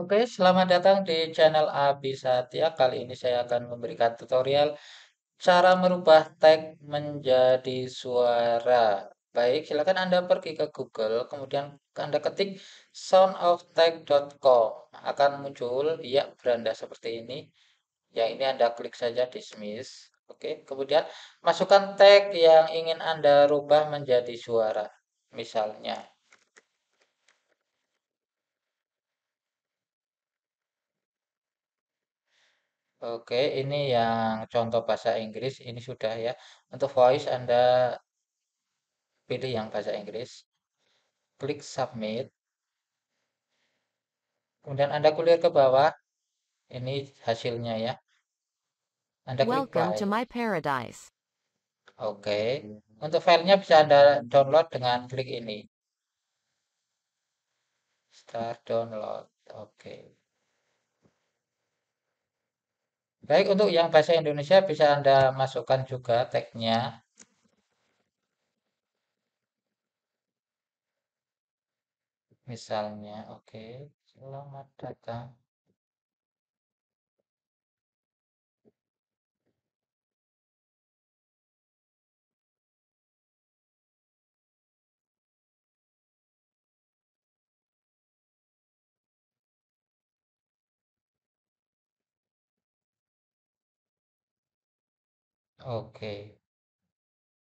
Oke, selamat datang di channel Abi Satya. Kali ini saya akan memberikan tutorial cara merubah tag menjadi suara. Baik, silakan Anda pergi ke Google, kemudian Anda ketik soundoftag.com. Akan muncul ya beranda seperti ini. Yang ini Anda klik saja dismiss. Oke, kemudian masukkan tag yang ingin Anda rubah menjadi suara. Misalnya, Oke, ini yang contoh bahasa Inggris ini sudah ya. Untuk voice Anda pilih yang bahasa Inggris. Klik submit. Kemudian Anda kuliah ke bawah. Ini hasilnya ya. Anda klik Welcome file. to my paradise. Oke. Untuk filenya bisa Anda download dengan klik ini. Start download. Oke. Baik, untuk yang bahasa Indonesia bisa Anda masukkan juga tag-nya. Misalnya, oke, okay. selamat datang. Oke.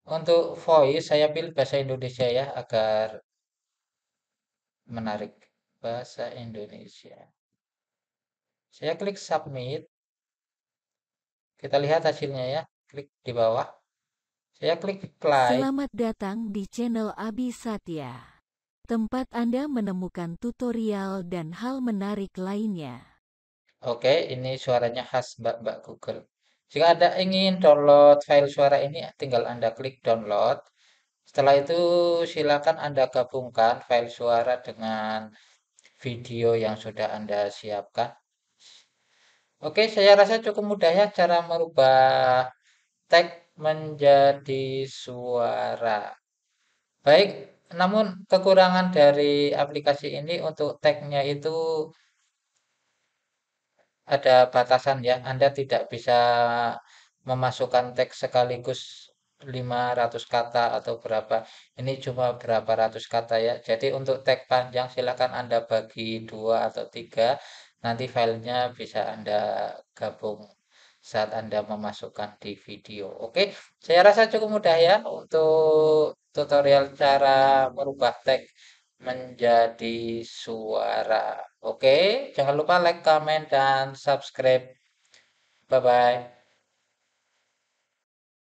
Untuk voice saya pilih bahasa Indonesia ya agar menarik. Bahasa Indonesia. Saya klik submit. Kita lihat hasilnya ya. Klik di bawah. Saya klik play. Selamat datang di channel Abi Satya. Tempat Anda menemukan tutorial dan hal menarik lainnya. Oke, ini suaranya khas Mbak-mbak Google. Jika Anda ingin download file suara ini, tinggal Anda klik download. Setelah itu, silakan Anda gabungkan file suara dengan video yang sudah Anda siapkan. Oke, saya rasa cukup mudah ya cara merubah tag menjadi suara. Baik, namun kekurangan dari aplikasi ini untuk tagnya itu ada batasan ya Anda tidak bisa memasukkan teks sekaligus 500 kata atau berapa ini cuma berapa ratus kata ya jadi untuk tag panjang silakan anda bagi dua atau tiga nanti filenya bisa anda gabung saat anda memasukkan di video oke saya rasa cukup mudah ya untuk tutorial cara merubah tag menjadi suara. Oke, jangan lupa like, comment, dan subscribe. Bye-bye.